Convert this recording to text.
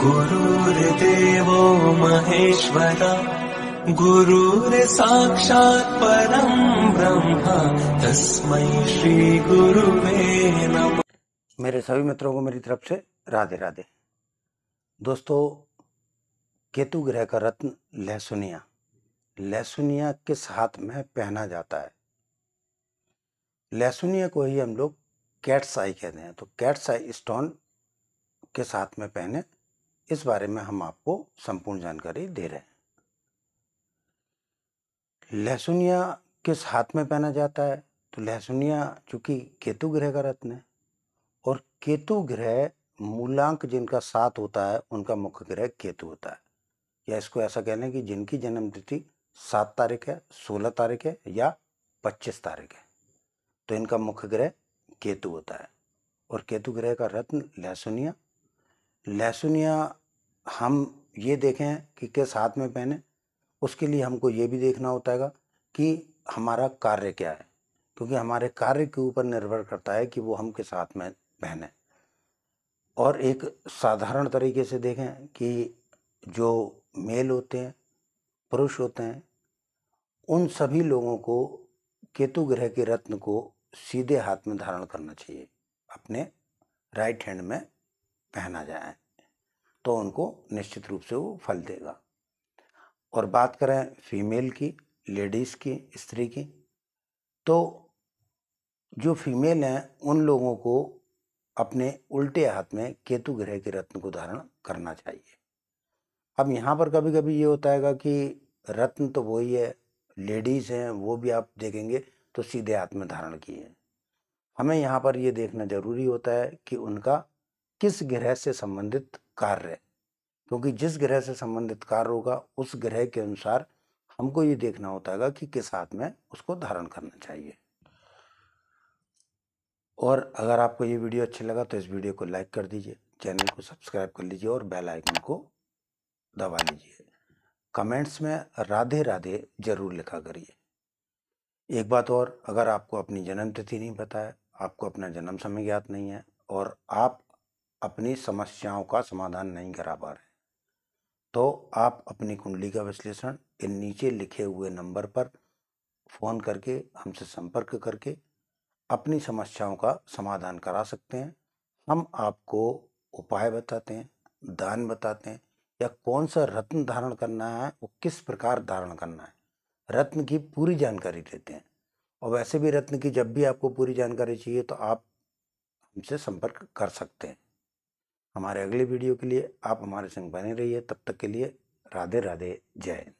गुरुर्देवो महेश्वरा गुरुर्साक्षात् परम ब्रह्म तस्म श्री गुरु मेरे सभी मित्रों को मेरी तरफ से राधे राधे दोस्तों केतु ग्रह का रत्न लहसुनिया लहसुनिया किस हाथ में पहना जाता है लहसुनिया को ही हम लोग कैट्स आई कहते हैं तो कैट्स आई स्टोन किस हाथ में पहने इस बारे में हम आपको संपूर्ण जानकारी दे रहे हैं लहसुनिया किस हाथ में पहना जाता है तो लहसुनिया चूंकि केतु ग्रह का रत्न है और केतु ग्रह मूलांक जिनका सात होता है उनका मुख्य ग्रह केतु होता है या इसको ऐसा कह लें कि जिनकी जन्म तिथि सात तारीख है सोलह तारीख है या पच्चीस तारीख है तो इनका मुख्य ग्रह केतु होता है और केतु ग्रह का रत्न लहसुनिया लहसुनिया हम ये देखें कि किस हाथ में पहने उसके लिए हमको ये भी देखना होता है कि हमारा कार्य क्या है क्योंकि हमारे कार्य के ऊपर निर्भर करता है कि वो हम किस हाथ में पहने और एक साधारण तरीके से देखें कि जो मेल होते हैं पुरुष होते हैं उन सभी लोगों को केतु ग्रह के रत्न को सीधे हाथ में धारण करना चाहिए अपने राइट हैंड में पहना जाए तो उनको निश्चित रूप से वो फल देगा और बात करें फीमेल की लेडीज़ की स्त्री की तो जो फीमेल हैं उन लोगों को अपने उल्टे हाथ में केतु ग्रह के रत्न को धारण करना चाहिए अब यहाँ पर कभी कभी ये होता है कि रत्न तो वही है लेडीज़ हैं वो भी आप देखेंगे तो सीधे हाथ में धारण किए हैं हमें यहाँ पर ये देखना ज़रूरी होता है कि उनका किस ग्रह से संबंधित कार्य क्योंकि जिस ग्रह से संबंधित कार्य होगा उस ग्रह के अनुसार हमको ये देखना होता है कि किस हाथ में उसको धारण करना चाहिए और अगर आपको ये वीडियो अच्छा लगा तो इस वीडियो को लाइक कर दीजिए चैनल को सब्सक्राइब कर लीजिए और बेल आइकन को दबा लीजिए कमेंट्स में राधे राधे ज़रूर लिखा करिए एक बात और अगर आपको अपनी जन्म तिथि नहीं पता है आपको अपना जन्म समय ज्ञात नहीं है और आप अपनी समस्याओं का समाधान नहीं करा पा रहे तो आप अपनी कुंडली का विश्लेषण इन नीचे लिखे हुए नंबर पर फ़ोन करके हमसे संपर्क करके अपनी समस्याओं का समाधान करा सकते हैं हम आपको उपाय बताते हैं दान बताते हैं या कौन सा रत्न धारण करना है वो किस प्रकार धारण करना है रत्न की पूरी जानकारी देते हैं और वैसे भी रत्न की जब भी आपको पूरी जानकारी चाहिए तो आप हमसे संपर्क कर सकते हैं हमारे अगले वीडियो के लिए आप हमारे संग बने रहिए तब तक के लिए राधे राधे जय